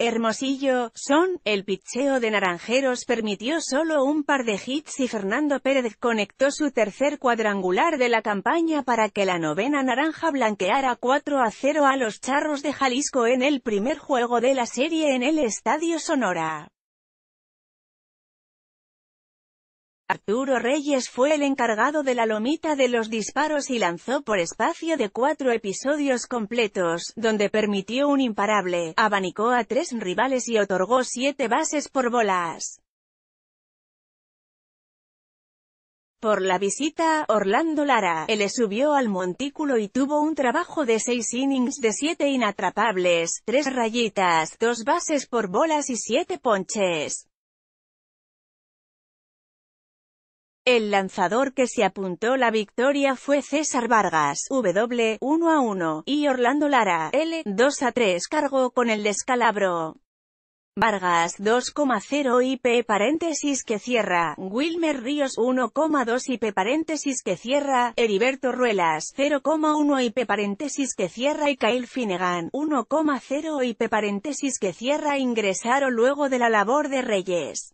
Hermosillo, Son, el pitcheo de Naranjeros permitió solo un par de hits y Fernando Pérez conectó su tercer cuadrangular de la campaña para que la novena naranja blanqueara 4 a 0 a los Charros de Jalisco en el primer juego de la serie en el Estadio Sonora. Arturo Reyes fue el encargado de la lomita de los disparos y lanzó por espacio de cuatro episodios completos, donde permitió un imparable, abanicó a tres rivales y otorgó siete bases por bolas. Por la visita, Orlando Lara, él le subió al montículo y tuvo un trabajo de seis innings de siete inatrapables, tres rayitas, dos bases por bolas y siete ponches. El lanzador que se apuntó la victoria fue César Vargas, W, 1 a 1, y Orlando Lara, L, 2 a 3 cargo con el descalabro. Vargas 2,0 IP paréntesis que cierra, Wilmer Ríos 1,2 IP paréntesis que cierra, Heriberto Ruelas 0,1 IP paréntesis que cierra y Kyle Finnegan 1,0 IP paréntesis que cierra ingresaron luego de la labor de Reyes.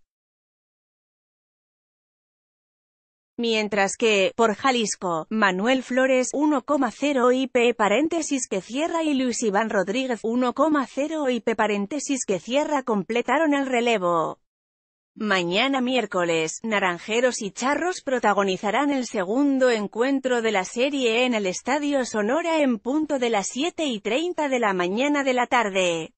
Mientras que, por Jalisco, Manuel Flores, 1,0 IP paréntesis que cierra y Luis Iván Rodríguez, 1,0 IP paréntesis que cierra completaron el relevo. Mañana miércoles, Naranjeros y Charros protagonizarán el segundo encuentro de la serie en el Estadio Sonora en punto de las 7 y 30 de la mañana de la tarde.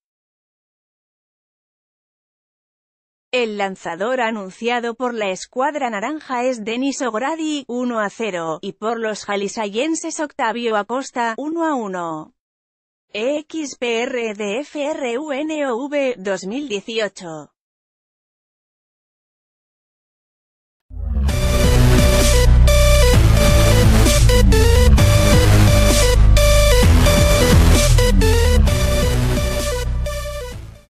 El lanzador anunciado por la escuadra naranja es Denis Ogradi, 1 a 0, y por los jalisayenses Octavio Acosta, 1 a 1. XPRDFRUNOV 2018